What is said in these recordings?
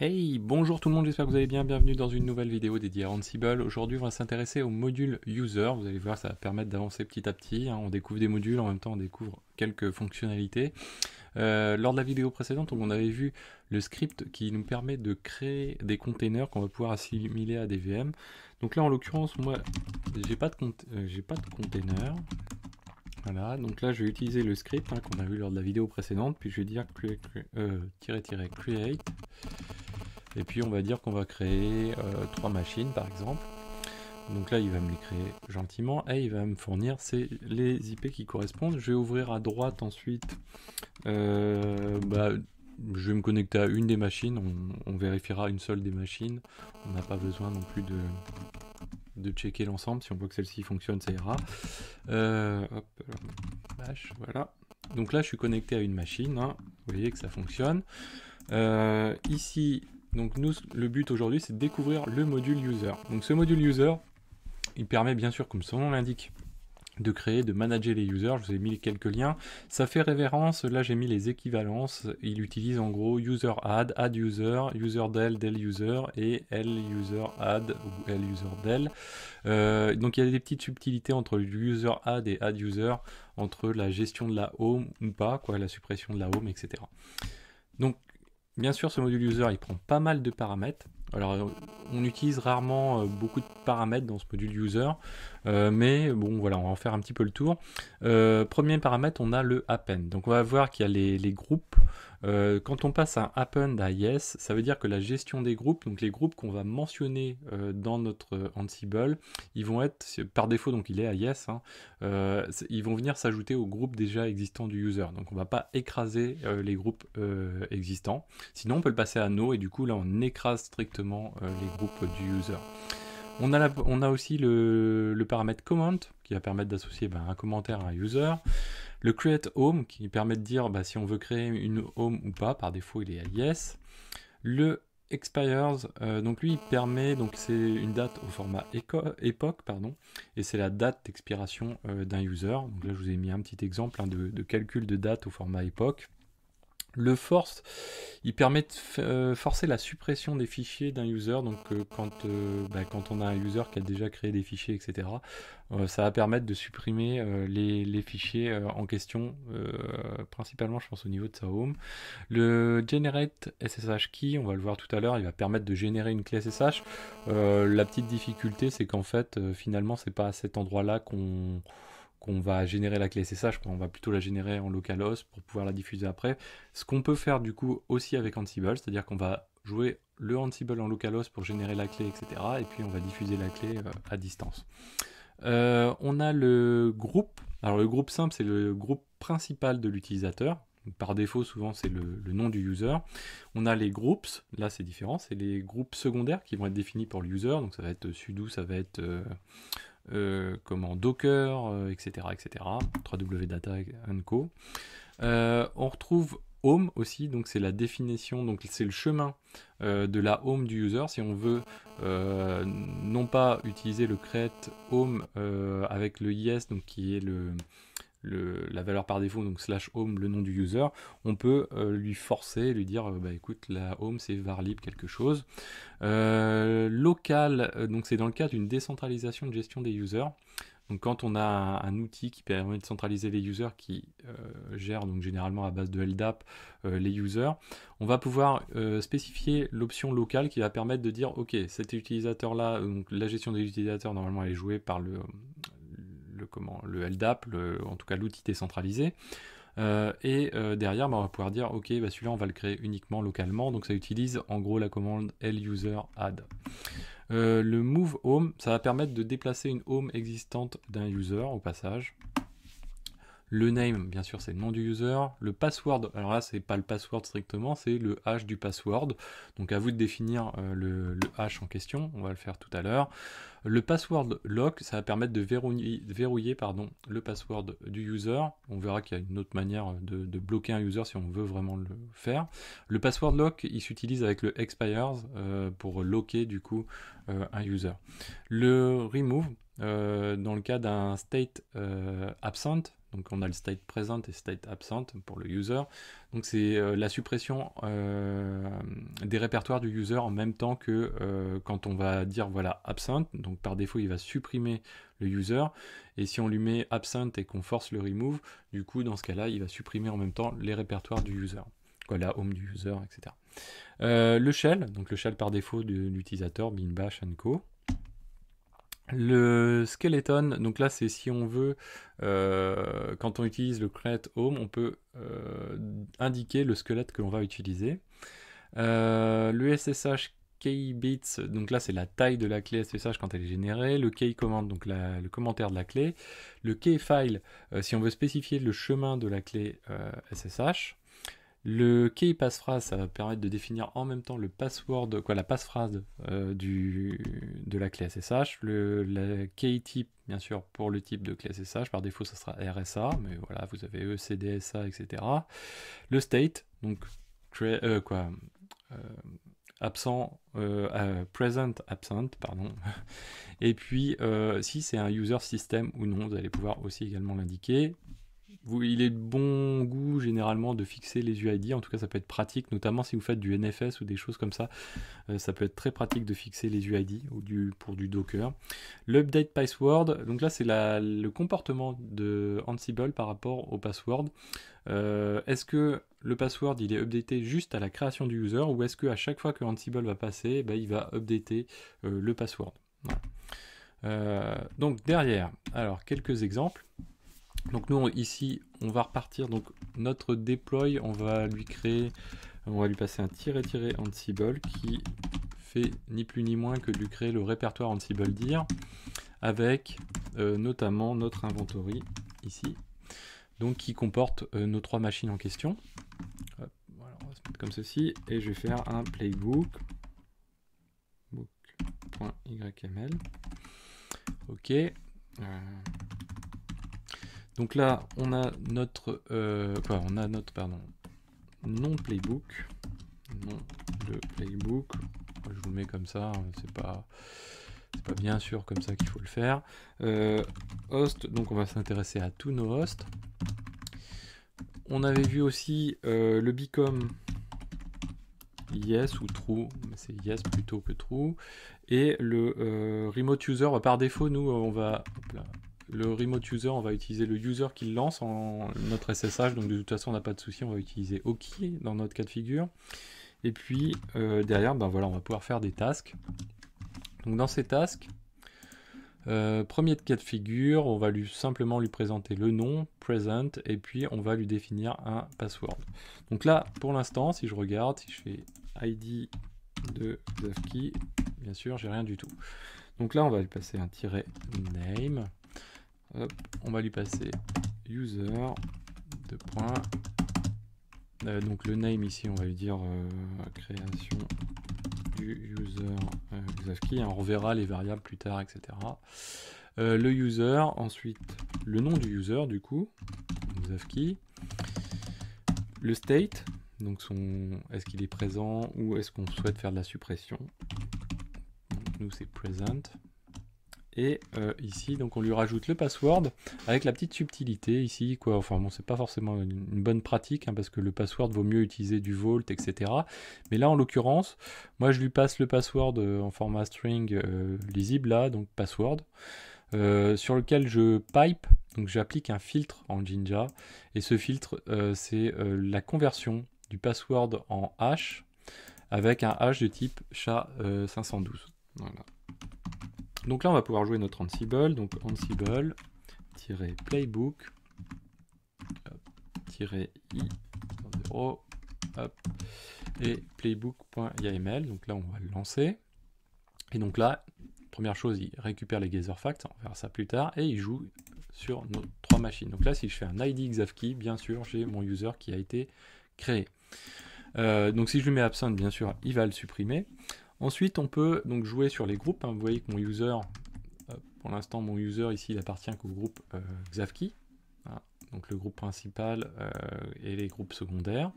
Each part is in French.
Hey, bonjour tout le monde, j'espère que vous allez bien, bienvenue dans une nouvelle vidéo dédiée à Ansible. Aujourd'hui on va s'intéresser au module user, vous allez voir ça va permettre d'avancer petit à petit, hein. on découvre des modules, en même temps on découvre quelques fonctionnalités. Euh, lors de la vidéo précédente, on avait vu le script qui nous permet de créer des containers qu'on va pouvoir assimiler à des VM. Donc là en l'occurrence, moi j'ai pas, de euh, pas de container, voilà, donc là je vais utiliser le script hein, qu'on a vu lors de la vidéo précédente, puis je vais dire euh, create et puis on va dire qu'on va créer euh, trois machines par exemple. Donc là, il va me les créer gentiment et il va me fournir c'est les IP qui correspondent. Je vais ouvrir à droite ensuite. Euh, bah, je vais me connecter à une des machines. On, vérifiera une seule des machines. On n'a pas besoin non plus de, de checker l'ensemble. Si on voit que celle-ci fonctionne, ça ira. Euh, voilà. Donc là, je suis connecté à une machine. Hein. Vous voyez que ça fonctionne. ici, donc nous, le but aujourd'hui, c'est de découvrir le module user. Donc ce module user, il permet bien sûr, comme son nom l'indique, de créer, de manager les users. Je vous ai mis quelques liens. Ça fait révérence, Là, j'ai mis les équivalences. Il utilise en gros user add, add user, user del, del user et l user add ou l user del. Euh, donc il y a des petites subtilités entre user add et add user, entre la gestion de la home ou pas, quoi, la suppression de la home, etc. Donc Bien sûr, ce module user, il prend pas mal de paramètres. Alors, euh, on utilise rarement euh, beaucoup de paramètres dans ce module user, euh, mais bon, voilà, on va en faire un petit peu le tour. premier paramètre, on a le append. Donc, on va voir qu'il y a les groupes, euh, quand on passe à append à yes, ça veut dire que la gestion des groupes, donc les groupes qu'on va mentionner euh, dans notre euh, Ansible, ils vont être, par défaut, donc il est à yes, hein, ils vont venir s'ajouter aux groupes déjà existants du user. Donc on ne va pas écraser les groupes existants. Sinon, on peut le passer à no et du coup, là, on écrase strictement les groupes du user. On a, on a aussi le, paramètre comment qui va permettre d'associer ben, un commentaire à un user. Le create home qui permet de dire bah, si on veut créer une home ou pas. Par défaut, il est à yes. Le expires, euh, donc lui permet, donc c'est une date au format époque, pardon, et c'est la date d'expiration euh, d'un user. Donc là je vous ai mis un petit exemple hein, de, calcul de date au format époque. Le force, il permet de euh, forcer la suppression des fichiers d'un user. Donc euh, quand, euh, bah, quand on a un user qui a déjà créé des fichiers, etc., ça va permettre de supprimer les, les, fichiers en question, principalement je pense au niveau de sa home. Le generate SSH key, on va le voir tout à l'heure, il va permettre de générer une clé SSH. la petite difficulté, c'est qu'en fait, finalement, c'est pas à cet endroit-là qu'on qu'on va générer la clé SSH, on va plutôt la générer en localhost pour pouvoir la diffuser après. Ce qu'on peut faire du coup aussi avec Ansible, c'est-à-dire qu'on va jouer le Ansible en localhost pour générer la clé, etc. Et puis on va diffuser la clé euh, à distance. Euh, on a le groupe. Alors le groupe simple, c'est le groupe principal de l'utilisateur. Par défaut, souvent, c'est le, nom du user. On a les groupes, là c'est différent, c'est les groupes secondaires qui vont être définis pour le user. Donc ça va être sudo, ça va être euh, euh, comme comment Docker, etc., etc. 3W Data Co. Euh, on retrouve home aussi, donc c'est la définition, donc c'est le chemin euh, de la home du user. Si on veut non pas utiliser le create home avec le yes, donc qui est le la valeur par défaut, donc slash home, le nom du user, on peut euh, lui forcer, lui dire, euh, bah écoute, la home c'est varlib quelque chose. Euh, local, donc c'est dans le cas d'une décentralisation de gestion des users. Donc quand on a un, outil qui permet de centraliser les users qui gèrent gère donc généralement à base de LDAP les users, on va pouvoir spécifier l'option locale qui va permettre de dire ok cet utilisateur là, donc la gestion des utilisateurs normalement elle est jouée par le, le, comment, le LDAP, en tout cas l'outil décentralisé. Euh, et euh, derrière, bah, on va pouvoir dire, ok, bah, celui-là, on va le créer uniquement localement. Donc ça utilise en gros la commande luser add. Euh, le move home, ça va permettre de déplacer une home existante d'un user au passage. Le name, bien sûr, c'est le nom du user. Le password, alors là, c'est pas le password strictement, c'est le hash du password. Donc à vous de définir euh, le, hash en question, on va le faire tout à l'heure. Le password lock, ça va permettre de verrouiller, pardon, le password du user. On verra qu'il y a une autre manière de, bloquer un user si on veut vraiment le faire. Le password lock, il s'utilise avec le expires euh, pour locker du coup euh, un user. Le remove, dans le cas d'un state absent, donc on a le state present et state absent pour le user. Donc c'est euh, la suppression euh, des répertoires du user en même temps que euh, quand on va dire voilà absent. Donc par défaut il va supprimer le user. Et si on lui met absent et qu'on force le remove, du coup dans ce cas-là il va supprimer en même temps les répertoires du user. Voilà, home du user, etc. le shell, donc le shell par défaut de l'utilisateur, bin bash and co. Le skeleton, donc là c'est si on veut, euh, quand on utilise le create home, on peut euh, indiquer le squelette que l'on va utiliser. Euh, le SSH bits, donc là c'est la taille de la clé SSH quand elle est générée. Le key command, donc le commentaire de la clé. Le key file, si on veut spécifier le chemin de la clé SSH. Le key passphrase, ça va permettre de définir en même temps le password, quoi, la passphrase euh, de la clé SSH. Le key type, bien sûr, pour le type de clé SSH. Par défaut, ça sera RSA, mais voilà, vous avez ECDSA, etc. Le state, donc euh, euh, absent, present, absent, pardon. Et puis, si c'est un user system ou non, vous allez pouvoir aussi également l'indiquer il est de bon goût généralement de fixer les UID. En tout cas, ça peut être pratique, notamment si vous faites du NFS ou des choses comme ça. Euh, ça peut être très pratique de fixer les UID ou du, pour du Docker. L'update password, donc là, c'est le comportement de Ansible par rapport au password. Euh, est-ce que le password il est updaté juste à la création du user ou est-ce qu'à chaque fois que Ansible va passer, bah, il va updater euh, le password Donc derrière, alors quelques exemples. Donc nous, ici, on va repartir. Donc notre deploy, on va lui créer, on va lui passer un tiret tiret Ansible qui fait ni plus ni moins que lui créer le répertoire Ansible dire avec euh, notamment notre inventory ici, donc qui comporte euh, nos trois machines en question. on va se mettre comme ceci et je vais faire un playbook book.yml. Ok. Euh, donc là, on a notre, euh, on a notre, pardon, non playbook, non le playbook. Je vous le mets comme ça, hein, c'est pas, pas bien sûr comme ça qu'il faut le faire. Euh, host, donc on va s'intéresser à tous nos hosts. On avait vu aussi euh, le bicom yes ou true, mais c'est yes plutôt que true. Et le remote user, par défaut, nous, on va, le remote user, on va utiliser le user qui lance en notre SSH, donc de toute façon on n'a pas de souci, on va utiliser OK dans notre cas de figure. Et puis euh, derrière, ben voilà, on va pouvoir faire des tasks. Donc dans ces tasks, euh, premier cas de figure, on va lui, simplement lui présenter le nom, present, et puis on va lui définir un password. Donc là, pour l'instant, si je regarde, si je fais ID de DevKey, bien sûr, j'ai rien du tout. Donc là, on va lui passer un tiret name on va lui passer user de point euh, donc le name ici, on va lui dire euh, création du user euh, hein, on reverra les variables plus tard, etc. le user, ensuite le nom du user du coup, Xavki. Le state, donc son est-ce qu'il est présent ou est-ce qu'on souhaite faire de la suppression. nous c'est present. Et euh, ici, donc on lui rajoute le password avec la petite subtilité ici, quoi. Enfin bon, c'est pas forcément une, bonne pratique hein, parce que le password vaut mieux utiliser du Vault, etc. Mais là, en l'occurrence, moi je lui passe le password euh, en format string euh, lisible là, donc password, sur lequel je pipe, donc j'applique un filtre en Jinja. Et ce filtre, c'est la conversion du password en hash avec un hash de type SHA-512. Voilà. Donc là, on va pouvoir jouer notre Ansible. Donc Ansible-playbook i 0 et playbook.yaml. Donc là, on va le lancer. Et donc là, première chose, il récupère les gather Facts, on verra ça plus tard, et il joue sur nos trois machines. Donc là, si je fais un ID Xavkey, bien sûr, j'ai mon user qui a été créé. Euh, donc si je lui mets absent, bien sûr, il va le supprimer. Ensuite, on peut donc jouer sur les groupes. Hein. Vous voyez que mon user, euh, pour l'instant, mon user ici, il appartient qu'au groupe euh, Xavki. Hein. Donc le groupe principal euh, et les groupes secondaires.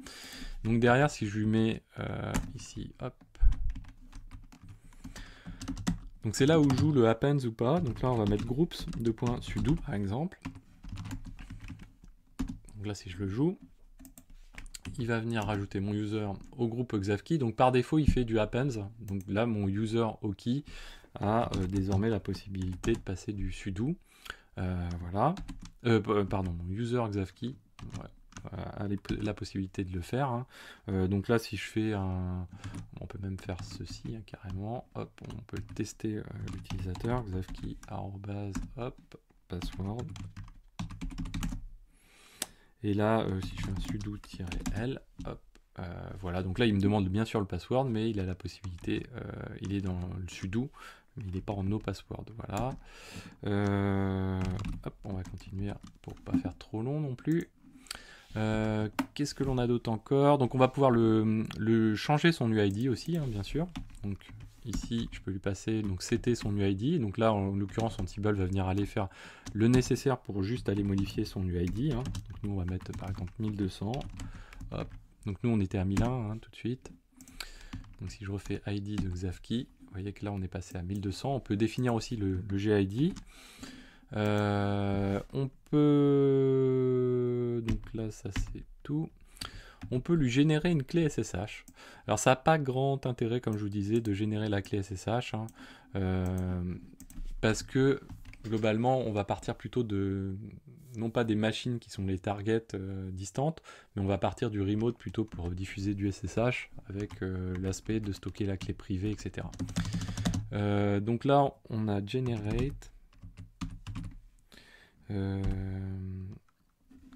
Donc derrière, si je lui mets ici, hop. Donc c'est là où joue le happens ou pas. Donc là, on va mettre groups, de points, sudo par exemple. Donc là, si je le joue, va venir rajouter mon user au groupe Xavki. Donc par défaut, il fait du happens. Donc là, mon user ok a euh, désormais la possibilité de passer du sudo. Euh, voilà. Euh, pardon, mon user Xavki a la possibilité de le faire. Hein. donc là, si je fais un... On peut même faire ceci hein, carrément. Hop, on peut tester l'utilisateur. Xavki, hop, password. Et là, euh, si je fais un sudo-l, hop, euh, voilà. Donc là, il me demande bien sûr le password, mais il a la possibilité, euh, il est dans le sudo, mais il n'est pas en no password, voilà. hop, on va continuer pour ne pas faire trop long non plus. Qu'est-ce que l'on a d'autre encore Donc on va pouvoir le, changer son UID aussi, hein, bien sûr. Donc ici, je peux lui passer donc c'était son UID. Donc là, en l'occurrence, Antiball va venir aller faire le nécessaire pour juste aller modifier son UID. Hein. Donc nous, on va mettre par exemple 1200. Donc nous, on était à 1001 tout de suite. Donc si je refais ID de Xavki, vous voyez que là, on est passé à 1200. On peut définir aussi le, GID. Euh, on peut... Donc là, ça c'est tout on peut lui générer une clé SSH. Alors ça n'a pas grand intérêt, comme je vous disais, de générer la clé SSH, hein. euh, parce que globalement, on va partir plutôt de, non pas des machines qui sont les targets euh, distantes, mais on va partir du remote plutôt pour diffuser du SSH avec euh, l'aspect de stocker la clé privée, etc. donc là, on a generate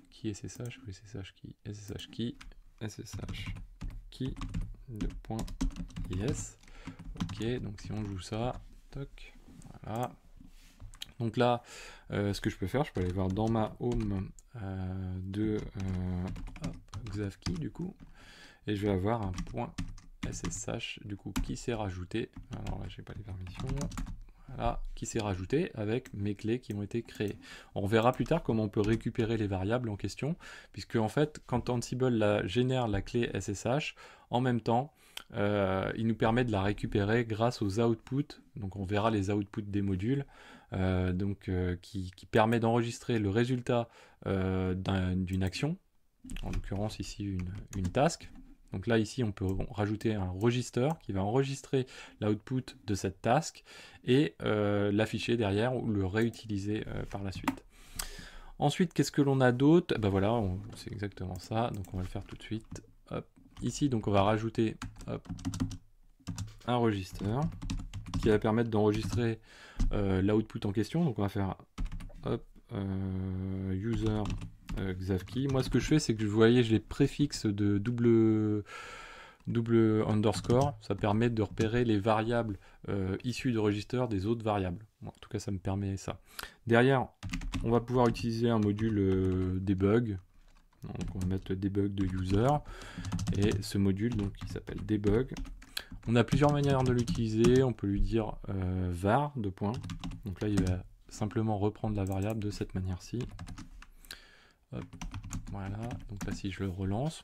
qui SSH, SSH qui SSH qui ssh key de point yes. Ok, donc si on joue ça, toc, voilà. Donc là, euh, ce que je peux faire, je peux aller voir dans ma home euh, de euh, du coup, et je vais avoir un point SSH du coup qui s'est rajouté. Alors là, j'ai pas les permissions qui s'est rajouté avec mes clés qui ont été créées. On verra plus tard comment on peut récupérer les variables en question, puisque en fait, quand Ansible la, génère la clé SSH, en même temps, euh, il nous permet de la récupérer grâce aux outputs. Donc on verra les outputs des modules, euh, donc, euh, qui, permet d'enregistrer le résultat d'une action, en l'occurrence ici une, une task, donc là, ici, on peut rajouter un register qui va enregistrer l'output de cette task et euh, l'afficher derrière ou le réutiliser euh, par la suite. Ensuite, qu'est-ce que l'on a d'autre eh Ben voilà, c'est exactement ça. Donc on va le faire tout de suite. Ici, donc on va rajouter un register qui va permettre d'enregistrer euh, l'output en question. Donc on va faire user euh, Moi, ce que je fais, c'est que je voyais les préfixes de double, double underscore. Ça permet de repérer les variables euh, issues de registre des autres variables. en tout cas, ça me permet ça. Derrière, on va pouvoir utiliser un module euh, debug. Donc, on va mettre le debug de user. Et ce module, donc, qui s'appelle debug. On a plusieurs manières de l'utiliser. On peut lui dire var de point, Donc là, il va simplement reprendre la variable de cette manière-ci voilà, donc là si je le relance,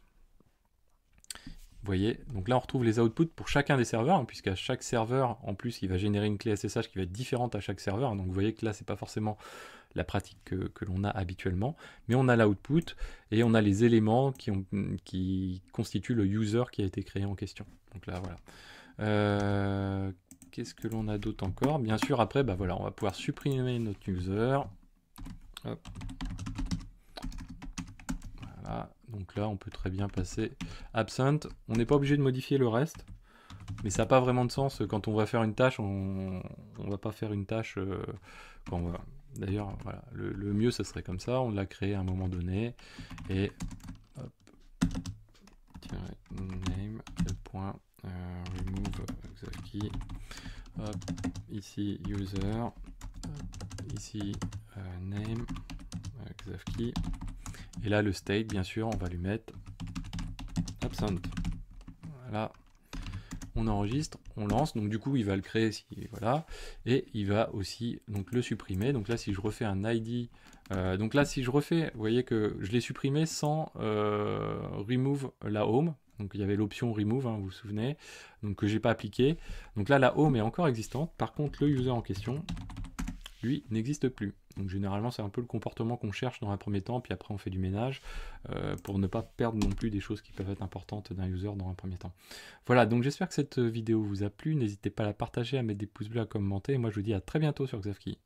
vous voyez, donc là on retrouve les outputs pour chacun des serveurs, hein, puisqu'à chaque serveur, en plus, il va générer une clé SSH qui va être différente à chaque serveur. donc vous voyez que là, c'est pas forcément la pratique que, l'on a habituellement, mais on a l'output et on a les éléments qui, ont, qui constituent le user qui a été créé en question. Donc là, voilà. Euh, qu'est-ce que l'on a d'autre encore Bien sûr, après, bah voilà, on va pouvoir supprimer notre user. Ah, donc là on peut très bien passer absent. On n'est pas obligé de modifier le reste, mais ça n'a pas vraiment de sens. Quand on va faire une tâche, on va pas faire une tâche... Euh, on va... D'ailleurs, voilà, le, mieux ce serait comme ça, on l'a créé à un moment donné, et... name, point, euh, ici user, ici euh, name, et là, le state, bien sûr, on va lui mettre absent. Voilà. On enregistre, on lance. Donc du coup, il va le créer. voilà. Et il va aussi donc, le supprimer. Donc là, si je refais un ID... Euh, donc là, si je refais, vous voyez que je l'ai supprimé sans euh, remove la home. Donc il y avait l'option remove, hein, vous vous souvenez, donc que j'ai pas appliqué. Donc là, la home est encore existante. Par contre, le user en question, lui, n'existe plus. Donc généralement, c'est un peu le comportement qu'on cherche dans un premier temps, puis après on fait du ménage, euh, pour ne pas perdre non plus des choses qui peuvent être importantes d'un user dans un premier temps. Voilà, donc j'espère que cette vidéo vous a plu, n'hésitez pas à la partager, à mettre des pouces bleus, à commenter, et moi je vous dis à très bientôt sur Xavki.